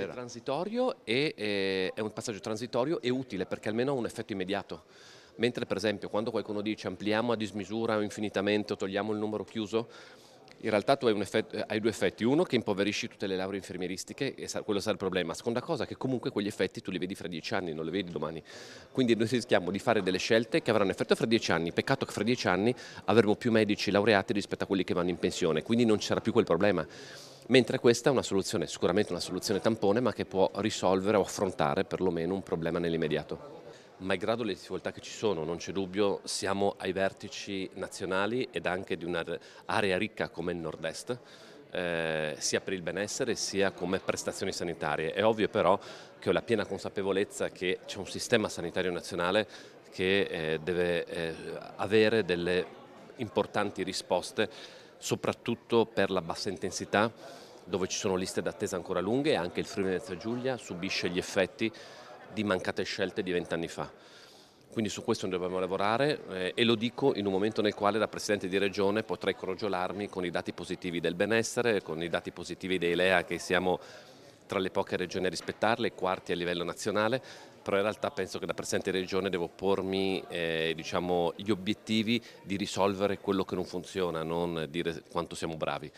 È transitorio e eh, è un passaggio transitorio e utile perché almeno ha un effetto immediato. Mentre per esempio quando qualcuno dice ampliamo a dismisura o infinitamente o togliamo il numero chiuso, in realtà tu hai, effetto, eh, hai, due effetti. Uno che impoverisci tutte le lauree infermieristiche e quello sarà il problema. Seconda cosa che comunque quegli effetti tu li vedi fra dieci anni, non li vedi domani. Quindi noi rischiamo di fare delle scelte che avranno effetto fra dieci anni. Peccato che fra dieci anni avremo più medici laureati rispetto a quelli che vanno in pensione, quindi non ci sarà più quel problema mentre questa è una soluzione, sicuramente una soluzione tampone, ma che può risolvere o affrontare perlomeno un problema nell'immediato. Malgrado le difficoltà che ci sono, non c'è dubbio, siamo ai vertici nazionali ed anche di un'area ricca come il nord-est, eh, sia per il benessere sia come prestazioni sanitarie. È ovvio però che ho la piena consapevolezza che c'è un sistema sanitario nazionale che eh, deve eh, avere delle importanti risposte soprattutto per la bassa intensità dove ci sono liste d'attesa ancora lunghe e anche il Friuli Venezia Giulia subisce gli effetti di mancate scelte di vent'anni fa. Quindi su questo dobbiamo lavorare eh, e lo dico in un momento nel quale da Presidente di Regione potrei crogiolarmi con i dati positivi del benessere, con i dati positivi dei LEA che siamo tra le poche regioni a rispettarle, quarti a livello nazionale, però in realtà penso che da Presidente di Regione devo pormi eh, diciamo, gli obiettivi di risolvere quello che non funziona, non dire quanto siamo bravi.